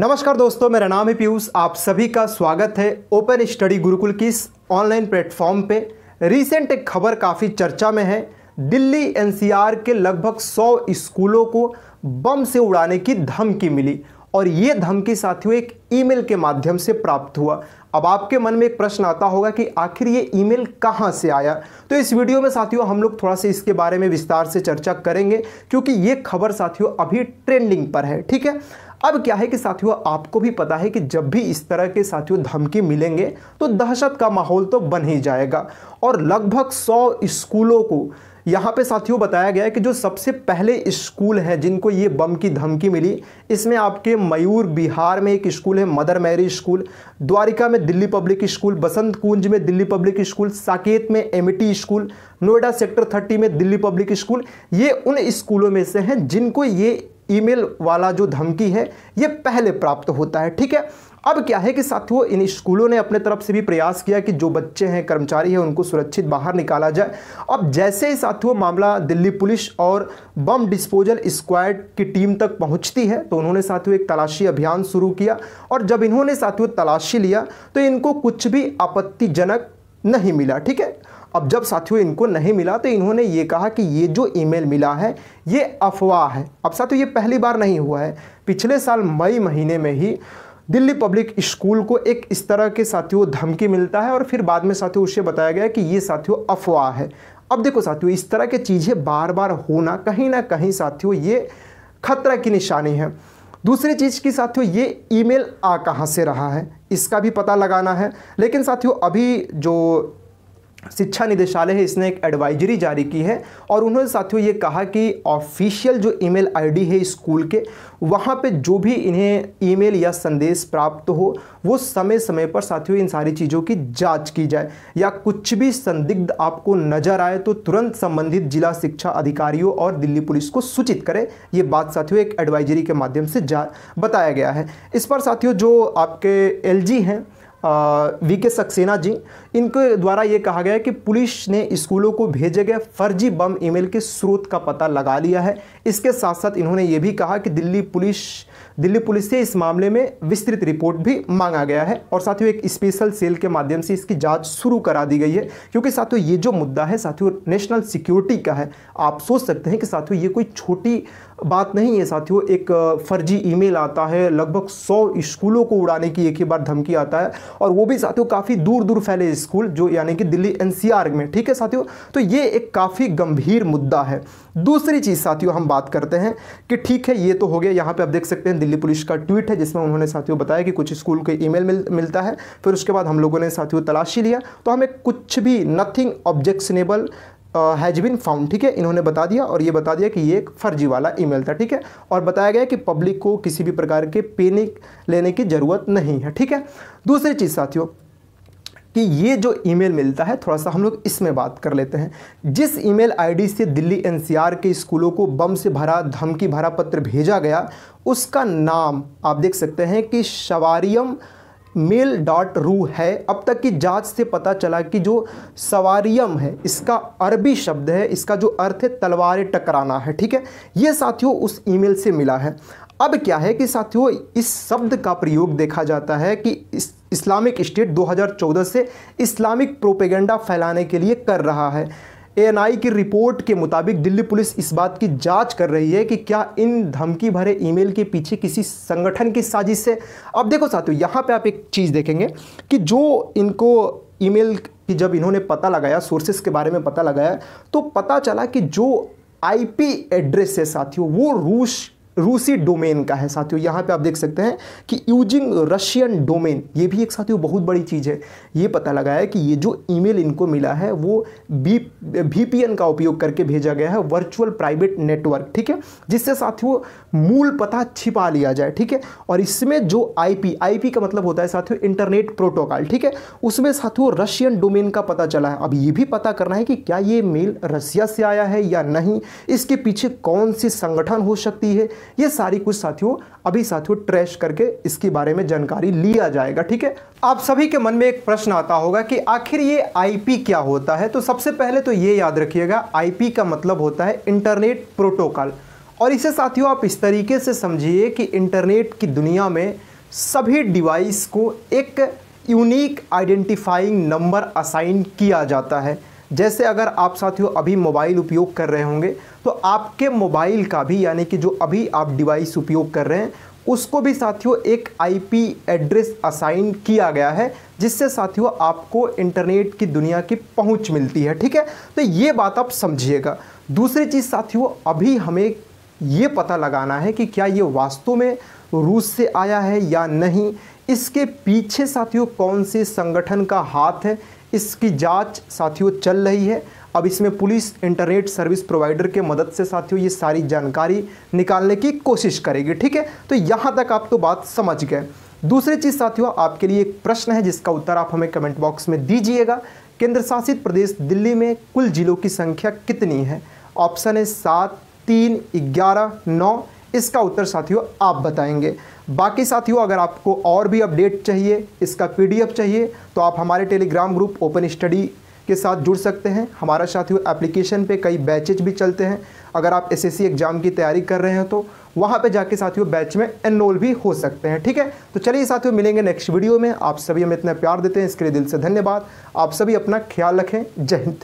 नमस्कार दोस्तों मेरा नाम है पीयूष आप सभी का स्वागत है ओपन स्टडी गुरुकुल की इस ऑनलाइन प्लेटफॉर्म पे रिसेंट एक खबर काफ़ी चर्चा में है दिल्ली एनसीआर के लगभग 100 स्कूलों को बम से उड़ाने की धमकी मिली और ये धमकी साथियों एक ईमेल के माध्यम से प्राप्त हुआ अब आपके मन में एक प्रश्न आता होगा कि आखिर ये ईमेल कहाँ से आया तो इस वीडियो में साथियों हम लोग थोड़ा सा इसके बारे में विस्तार से चर्चा करेंगे क्योंकि ये खबर साथियों अभी ट्रेंडिंग पर है ठीक है अब क्या है कि साथियों आपको भी पता है कि जब भी इस तरह के साथियों धमकी मिलेंगे तो दहशत का माहौल तो बन ही जाएगा और लगभग सौ स्कूलों को यहाँ पे साथियों बताया गया है कि जो सबसे पहले स्कूल है जिनको ये बम की धमकी मिली इसमें आपके मयूर बिहार में एक स्कूल है मदर मैरी स्कूल द्वारिका में दिल्ली पब्लिक स्कूल बसंत कुंज में दिल्ली पब्लिक स्कूल साकेत में Amity e school Noida sector thirty में दिल्ली पब्लिक स्कूल ये उन स्कूलों में से हैं जिनको ये ईमेल वाला जो धमकी है ये पहले प्राप्त होता है ठीक है अब क्या है कि साथियों इन स्कूलों ने अपने तरफ से भी प्रयास किया कि जो बच्चे हैं कर्मचारी हैं उनको सुरक्षित बाहर निकाला जाए अब जैसे ही साथियों मामला दिल्ली पुलिस और बम डिस्पोजल स्क्वाड की टीम तक पहुंचती है तो उन्होंने साथियों एक तलाशी अभियान शुरू किया और जब इन्होंने साथियों तलाशी लिया तो इनको कुछ भी आपत्तिजनक नहीं मिला ठीक है अब जब साथियों इनको नहीं मिला तो इन्होंने ये कहा कि ये जो ईमेल मिला है ये अफवाह है अब साथियों ये पहली बार नहीं हुआ है पिछले साल मई महीने में ही दिल्ली पब्लिक स्कूल को एक इस तरह के साथियों धमकी मिलता है और फिर बाद में साथियों उसे बताया गया कि ये साथियों अफवाह है अब देखो साथियों इस तरह की चीज़ें बार बार होना कहीं ना कहीं साथियों ये खतरा की निशानी है दूसरी चीज़ की साथियों ये ईमेल आ कहाँ से रहा है इसका भी पता लगाना है लेकिन साथियों अभी जो शिक्षा निदेशालय है इसने एक एडवाइजरी जारी की है और उन्होंने साथियों ये कहा कि ऑफिशियल जो ईमेल आईडी है स्कूल के वहाँ पे जो भी इन्हें ईमेल या संदेश प्राप्त हो वो समय समय पर साथियों इन सारी चीज़ों की जांच की जाए या कुछ भी संदिग्ध आपको नजर आए तो तुरंत संबंधित जिला शिक्षा अधिकारियों और दिल्ली पुलिस को सूचित करें ये बात साथियों एक एडवाइजरी के माध्यम से जा बताया गया है इस पर साथियों जो आपके एल हैं वी के सक्सेना जी इनके द्वारा ये कहा गया है कि पुलिस ने स्कूलों को भेजे गए फर्जी बम ईमेल के स्रोत का पता लगा लिया है इसके साथ साथ इन्होंने ये भी कहा कि दिल्ली पुलिस दिल्ली पुलिस से इस मामले में विस्तृत रिपोर्ट भी मांगा गया है और साथियों एक स्पेशल सेल के माध्यम से इसकी जाँच शुरू करा दी गई है क्योंकि साथियों ये जो मुद्दा है साथियों नेशनल सिक्योरिटी का है आप सोच सकते हैं कि साथियों ये कोई छोटी बात नहीं है साथियों एक फर्जी ईमेल आता है लगभग सौ स्कूलों को उड़ाने की एक ही बार धमकी आता है और वो भी साथियों काफ़ी दूर दूर फैले स्कूल जो यानी कि दिल्ली एनसीआर में ठीक है साथियों तो ये एक काफ़ी गंभीर मुद्दा है दूसरी चीज़ साथियों हम बात करते हैं कि ठीक है ये तो हो गया यहाँ पे आप देख सकते हैं दिल्ली पुलिस का ट्वीट है जिसमें उन्होंने साथियों बताया कि कुछ स्कूल के ईमेल मिल, मिलता है फिर उसके बाद हम लोगों ने साथियों तलाशी लिया तो हमें कुछ भी nothing objectionable has been found ठीक है इन्होंने बता दिया और ये बता दिया कि ये एक फर्जी वाला ईमेल था ठीक है और बताया गया कि पब्लिक को किसी भी प्रकार के पेने लेने की ज़रूरत नहीं है ठीक है दूसरी चीज़ साथियों कि ये जो ईमेल मिलता है थोड़ा सा हम लोग इसमें बात कर लेते हैं जिस ईमेल आईडी से दिल्ली एनसीआर के स्कूलों को बम से भरा धमकी भरा पत्र भेजा गया उसका नाम आप देख सकते हैं कि शवारियम मेल डॉट रू है अब तक की जांच से पता चला कि जो सवारियम है इसका अरबी शब्द है इसका जो अर्थ है तलवारें टकराना है ठीक है ये साथियों उस ईमेल से मिला है अब क्या है कि साथियों इस शब्द का प्रयोग देखा जाता है कि इस इस्लामिक स्टेट 2014 से इस्लामिक प्रोपेगेंडा फैलाने के लिए कर रहा है एएनआई की रिपोर्ट के मुताबिक दिल्ली पुलिस इस बात की जांच कर रही है कि क्या इन धमकी भरे ईमेल के पीछे किसी संगठन की साजिश से अब देखो साथियों यहाँ पे आप एक चीज़ देखेंगे कि जो इनको ईमेल की जब इन्होंने पता लगाया सोर्सेस के बारे में पता लगाया तो पता चला कि जो आईपी एड्रेस है साथियों वो रूस रूसी डोमेन का है साथियों यहाँ पे आप देख सकते हैं कि यूजिंग रशियन डोमेन ये भी एक साथियों बहुत बड़ी चीज़ है ये पता लगा है कि ये जो ईमेल इनको मिला है वो बी वी का उपयोग करके भेजा गया है वर्चुअल प्राइवेट नेटवर्क ठीक है जिससे साथियों मूल पता छिपा लिया जाए ठीक है और इसमें जो आई आईपी का मतलब होता है साथियों इंटरनेट प्रोटोकॉल ठीक है उसमें साथियों रशियन डोमेन का पता चला है अब ये भी पता करना है कि क्या ये मेल रसिया से आया है या नहीं इसके पीछे कौन सी संगठन हो सकती है ये सारी कुछ साथियों अभी साथियों ट्रैश करके इसके बारे में जानकारी लिया जाएगा ठीक है आप सभी के मन में एक प्रश्न आता होगा कि आखिर ये आईपी क्या होता है तो सबसे पहले तो ये याद रखिएगा आईपी का मतलब होता है इंटरनेट प्रोटोकॉल और इसे साथियों आप इस तरीके से समझिए कि इंटरनेट की दुनिया में सभी डिवाइस को एक यूनिक आइडेंटिफाइंग नंबर असाइन किया जाता है जैसे अगर आप साथियों अभी मोबाइल उपयोग कर रहे होंगे तो आपके मोबाइल का भी यानी कि जो अभी आप डिवाइस उपयोग कर रहे हैं उसको भी साथियों एक आईपी एड्रेस असाइन किया गया है जिससे साथियों आपको इंटरनेट की दुनिया की पहुंच मिलती है ठीक है तो ये बात आप समझिएगा दूसरी चीज़ साथियों अभी हमें ये पता लगाना है कि क्या ये वास्तव में रूस से आया है या नहीं इसके पीछे साथियों कौन से संगठन का हाथ है इसकी जांच साथियों चल रही है अब इसमें पुलिस इंटरनेट सर्विस प्रोवाइडर के मदद से साथियों ये सारी जानकारी निकालने की कोशिश करेगी ठीक है तो यहाँ तक आप तो बात समझ गए दूसरी चीज़ साथियों आपके लिए एक प्रश्न है जिसका उत्तर आप हमें कमेंट बॉक्स में दीजिएगा केंद्र शासित प्रदेश दिल्ली में कुल जिलों की संख्या कितनी है ऑप्शन है सात तीन ग्यारह नौ इसका उत्तर साथियों आप बताएंगे बाकी साथियों अगर आपको और भी अपडेट चाहिए इसका पीडीएफ चाहिए तो आप हमारे टेलीग्राम ग्रुप ओपन स्टडी के साथ जुड़ सकते हैं हमारा साथियों एप्लीकेशन पे कई बैचेज भी चलते हैं अगर आप एसएससी एग्ज़ाम की तैयारी कर रहे हैं तो वहाँ पे जाके साथियों बैच में एनरोल भी हो सकते हैं ठीक है तो चलिए साथियों मिलेंगे नेक्स्ट वीडियो में आप सभी हमें इतना प्यार देते हैं इसके लिए दिल से धन्यवाद आप सभी अपना ख्याल रखें जय हिंद